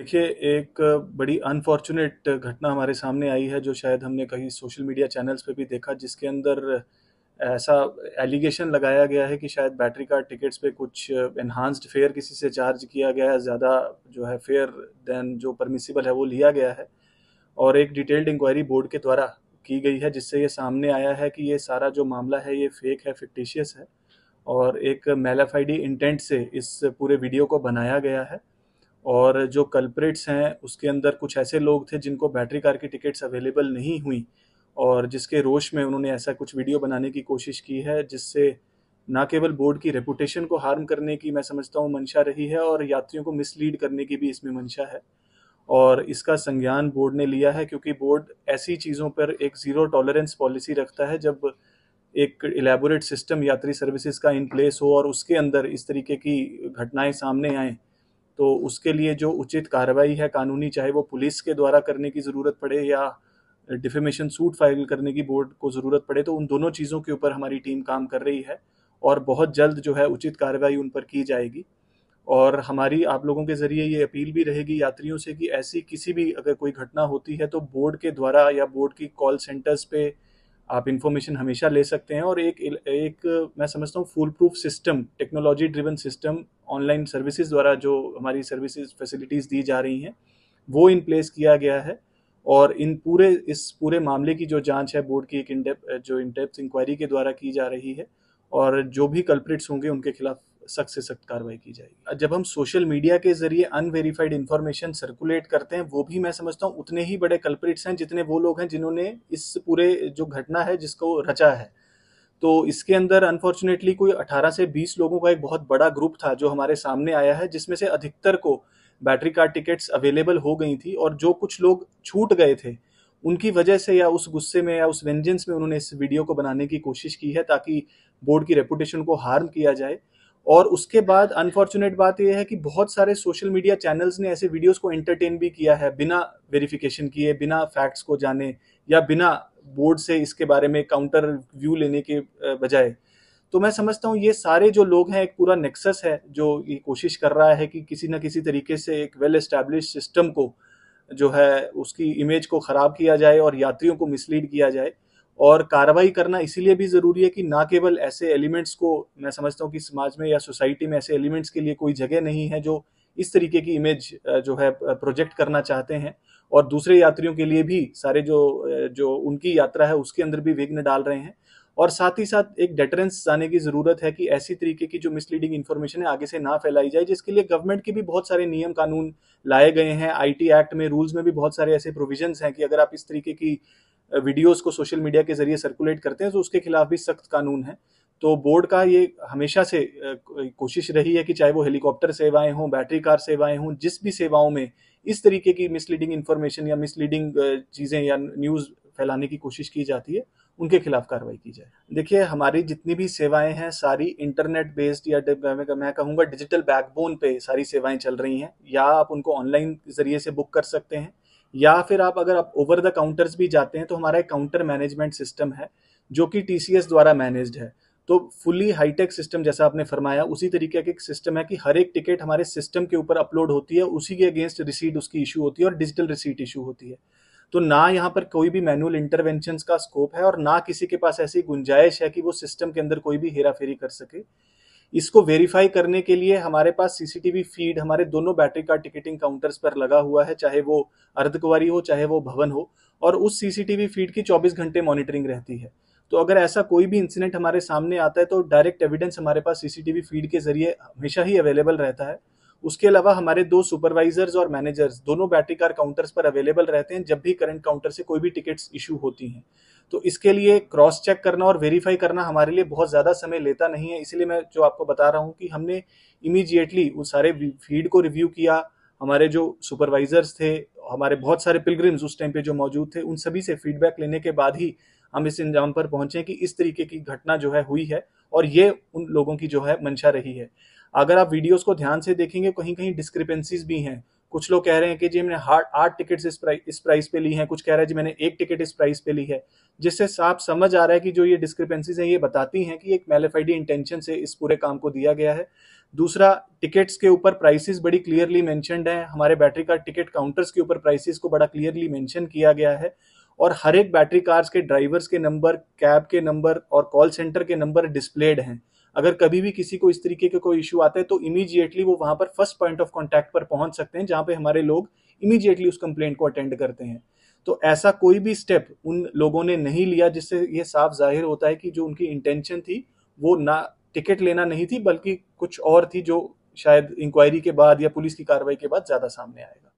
देखिए एक बड़ी अनफॉर्चुनेट घटना हमारे सामने आई है जो शायद हमने कहीं सोशल मीडिया चैनल्स पे भी देखा जिसके अंदर ऐसा एलिगेशन लगाया गया है कि शायद बैटरी कार्ड टिकट्स पे कुछ एनहांस्ड फेयर किसी से चार्ज किया गया है ज़्यादा जो है फेयर देन जो परमिसिबल है वो लिया गया है और एक डिटेल्ड इंक्वायरी बोर्ड के द्वारा की गई है जिससे ये सामने आया है कि ये सारा जो मामला है ये फेक है फिक्टिशियस है और एक मेलाफाइडी इंटेंट से इस पूरे वीडियो को बनाया गया है और जो कल्प्रिट्स हैं उसके अंदर कुछ ऐसे लोग थे जिनको बैटरी कार की टिकट्स अवेलेबल नहीं हुई और जिसके रोश में उन्होंने ऐसा कुछ वीडियो बनाने की कोशिश की है जिससे ना केवल बोर्ड की रेपुटेशन को हार्म करने की मैं समझता हूँ मंशा रही है और यात्रियों को मिसलीड करने की भी इसमें मंशा है और इसका संज्ञान बोर्ड ने लिया है क्योंकि बोर्ड ऐसी चीज़ों पर एक ज़ीरो टॉलरेंस पॉलिसी रखता है जब एक एलेबोरेट सिस्टम यात्री सर्विसेज का इन प्लेस हो और उसके अंदर इस तरीके की घटनाएं सामने आएँ तो उसके लिए जो उचित कार्रवाई है कानूनी चाहे वो पुलिस के द्वारा करने की ज़रूरत पड़े या डिफेमेशन सूट फाइल करने की बोर्ड को ज़रूरत पड़े तो उन दोनों चीज़ों के ऊपर हमारी टीम काम कर रही है और बहुत जल्द जो है उचित कार्रवाई उन पर की जाएगी और हमारी आप लोगों के ज़रिए ये अपील भी रहेगी यात्रियों से कि ऐसी किसी भी अगर कोई घटना होती है तो बोर्ड के द्वारा या बोर्ड की कॉल सेंटर्स पे आप इन्फॉर्मेशन हमेशा ले सकते हैं और एक एक मैं समझता हूँ full proof system technology driven system online services द्वारा जो हमारी सर्विसेज फैसिलिटीज़ दी जा रही हैं वो इन प्लेस किया गया है और इन पूरे इस पूरे मामले की जो जांच है बोर्ड की एक इनडेप जो इनडेप्थ इंक्वायरी के द्वारा की जा रही है और जो भी कल्प्रिट्स होंगे उनके खिलाफ सख्त से सख्त कार्रवाई की जाएगी जब हम सोशल मीडिया के जरिए अनवेरीफाइड इन्फॉर्मेशन सर्कुलेट करते हैं वो भी मैं समझता हूँ उतने ही बड़े कल्प्रिट्स हैं जितने वो लोग हैं जिन्होंने इस पूरे जो घटना है जिसको रचा है तो इसके अंदर अनफॉर्चुनेटली कोई 18 से 20 लोगों का एक बहुत बड़ा ग्रुप था जो हमारे सामने आया है जिसमें से अधिकतर को बैटरी कार टिकट्स अवेलेबल हो गई थी और जो कुछ लोग छूट गए थे उनकी वजह से या उस गुस्से में या उस वेंजेंस में उन्होंने इस वीडियो को बनाने की कोशिश की है ताकि बोर्ड की रेपुटेशन को हार्म किया जाए और उसके बाद अनफॉर्चुनेट बात यह है कि बहुत सारे सोशल मीडिया चैनल्स ने ऐसे वीडियोस को एंटरटेन भी किया है बिना वेरिफिकेशन किए बिना फैक्ट्स को जाने या बिना बोर्ड से इसके बारे में काउंटर व्यू लेने के बजाय तो मैं समझता हूँ ये सारे जो लोग हैं एक पूरा नेक्सस है जो ये कोशिश कर रहा है कि किसी ना किसी तरीके से एक वेल एस्टेब्लिश सिस्टम को जो है उसकी इमेज को ख़राब किया जाए और यात्रियों को मिसलीड किया जाए और कार्रवाई करना इसीलिए भी ज़रूरी है कि ना केवल ऐसे एलिमेंट्स को मैं समझता हूँ कि समाज में या सोसाइटी में ऐसे एलिमेंट्स के लिए कोई जगह नहीं है जो इस तरीके की इमेज जो है प्रोजेक्ट करना चाहते हैं और दूसरे यात्रियों के लिए भी सारे जो जो उनकी यात्रा है उसके अंदर भी विघ्न डाल रहे हैं और साथ ही साथ एक डेटरेंस जाने की ज़रूरत है कि ऐसी तरीके की जो मिसलीडिंग इन्फॉर्मेशन है आगे से ना फैलाई जाए जिसके लिए गवर्नमेंट के भी बहुत सारे नियम कानून लाए गए हैं आईटी एक्ट में रूल्स में भी बहुत सारे ऐसे प्रोविजंस हैं कि अगर आप इस तरीके की वीडियोस को सोशल मीडिया के जरिए सर्कुलेट करते हैं तो उसके खिलाफ भी सख्त कानून है तो बोर्ड का ये हमेशा से कोशिश रही है कि चाहे वो हेलीकॉप्टर सेवाएं हों बैटरी कार सेवाएं हों जिस भी सेवाओं में इस तरीके की मिसलीडिंग इन्फॉर्मेशन या मिसलीडिंग चीज़ें या न्यूज़ फैलाने की कोशिश की जाती है उनके खिलाफ कार्रवाई की जाए देखिए हमारी जितनी भी सेवाएं हैं सारी इंटरनेट बेस्ड या मैं कहूँगा डिजिटल बैकबोन पे सारी सेवाएं चल रही हैं या आप उनको ऑनलाइन जरिए से बुक कर सकते हैं या फिर आप अगर आप ओवर द काउंटर्स भी जाते हैं तो हमारा एक काउंटर मैनेजमेंट सिस्टम है जो कि टी द्वारा मैनेज है तो फुली हाईटेक सिस्टम जैसा आपने फरमाया उसी तरीके का एक सिस्टम है कि हर एक टिकट हमारे सिस्टम के ऊपर अपलोड होती है उसी के अगेंस्ट रिसीट उसकी इशू होती है और डिजिटल रिसीट इशू होती है तो ना यहाँ पर कोई भी मैनुअल इंटरवेंशन का स्कोप है और ना किसी के पास ऐसी गुंजाइश है कि वो सिस्टम के अंदर कोई भी हेरा फेरी कर सके इसको वेरीफाई करने के लिए हमारे पास सीसीटीवी फीड हमारे दोनों बैटरी कार टिकटिंग काउंटर्स पर लगा हुआ है चाहे वो अर्धकुंवारी हो चाहे वो भवन हो और उस सीसीटीवी फीड की 24 घंटे मॉनिटरिंग रहती है तो अगर ऐसा कोई भी इंसिडेंट हमारे सामने आता है तो डायरेक्ट एविडेंस हमारे पास सीसीटीवी फीड के जरिए हमेशा ही अवेलेबल रहता है उसके अलावा हमारे दो सुपरवाइजर्स और मैनेजर्स दोनों बैटरी कार काउंटर्स पर अवेलेबल रहते हैं जब भी करंट काउंटर से कोई भी टिकट्स इशू होती हैं तो इसके लिए क्रॉस चेक करना और वेरीफाई करना हमारे लिए बहुत ज़्यादा समय लेता नहीं है इसलिए मैं जो आपको बता रहा हूँ कि हमने इमीजिएटली उस सारे फीड को रिव्यू किया हमारे जो सुपरवाइजर्स थे हमारे बहुत सारे पिलग्रिम्स उस टाइम पे जो मौजूद थे उन सभी से फीडबैक लेने के बाद ही हम इस इंजाम पर पहुंचे कि इस तरीके की घटना जो है हुई है और ये उन लोगों की जो है मंशा रही है अगर आप वीडियोस को ध्यान से देखेंगे कहीं कहीं डिस्क्रिपेंसीज भी हैं कुछ लोग कह रहे हैं कि जी मैंने हार्ड आठ टिकट इस प्राइस इस प्राइस पे ली हैं कुछ कह रहा है जी मैंने एक टिकट इस प्राइस पे ली है जिससे साफ समझ आ रहा है कि जो ये डिस्क्रिपेंसीज हैं ये बताती हैं कि एक मेलेफाइडी इंटेंशन से इस पूरे काम को दिया गया है दूसरा टिकट्स के ऊपर प्राइसेस बड़ी क्लियरली मैंशनड है हमारे बैटरी कार टिकट काउंटर्स के ऊपर प्राइसेस को बड़ा क्लियरली मैंशन किया गया है और हर एक बैटरी कार्स के ड्राइवर्स के नंबर कैब के नंबर और कॉल सेंटर के नंबर डिस्प्लेड हैं अगर कभी भी किसी को इस तरीके का कोई इशू आता है तो इमीजिएटली वो वहां पर फर्स्ट पॉइंट ऑफ कॉन्टैक्ट पर पहुंच सकते हैं जहां पे हमारे लोग इमीजिएटली उस कंप्लेंट को अटेंड करते हैं तो ऐसा कोई भी स्टेप उन लोगों ने नहीं लिया जिससे ये साफ जाहिर होता है कि जो उनकी इंटेंशन थी वो ना टिकट लेना नहीं थी बल्कि कुछ और थी जो शायद इंक्वायरी के बाद या पुलिस की कार्रवाई के बाद ज़्यादा सामने आएगा